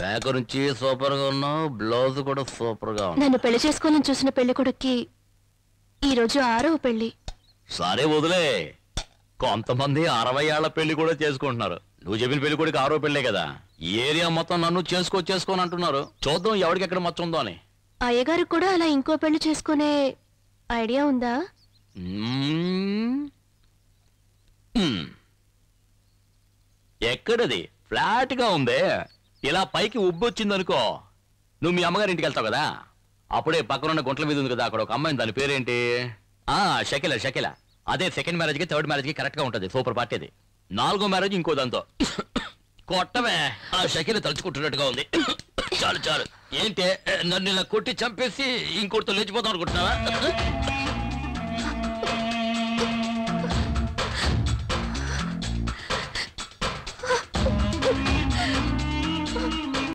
back నుంచి super గా ఉన్నావు బ్లౌజ్ కూడా సూపర్ గా ఉంది నన్ను పెళ్లి చేసుకోవాలని చూసిన పెళ్లి కొడుక్కి ఈ రోజు ఆరవ పెళ్లి సరే వదిలే కొంతమంది అరవై ఏళ్ల పెళ్లి కూడా చేసుకుంటున్నారు నువ్వు చెప్పిన పెళ్లి కొడుకు ఆరో పెళ్లే కదా ఈ ఏరియా మొత్తం నన్ను చేసుకో చేసుకోని అంటున్నారు చూద్దాం ఎవరికి ఎక్కడ మచ్చ ఉందో అని అయ్యగారు కూడా అలా ఇంకో పెళ్లి చేసుకునే ఐడియా ఉందా ఎక్కడది ఫ్లాట్ గా ఉందే ఇలా పైకి ఉబ్బు నువ్వు మీ అమ్మగారింటికి వెళ్తావు కదా అప్పుడే పక్కనున్న గుంటల మీద ఉంది కదా అక్కడ ఒక అమ్మాయి దాని పేరేంటి ఆ షకిల షకిల అదే సెకండ్ మ్యారేజ్కి థర్డ్ మ్యారేజ్కి కరెక్ట్గా ఉంటుంది సూపర్ పార్టీ అది నాలుగో మ్యారేజ్ ఇంకో దాంతో కొట్టవే ఆ షకిల తలుచుకుంటున్నట్టుగా ఉంది చాలు చాలు ఏంటి నన్ను ఇలా కొట్టి చంపేసి ఇంకోటితో లేచిపోతాం అనుకుంటున్నావా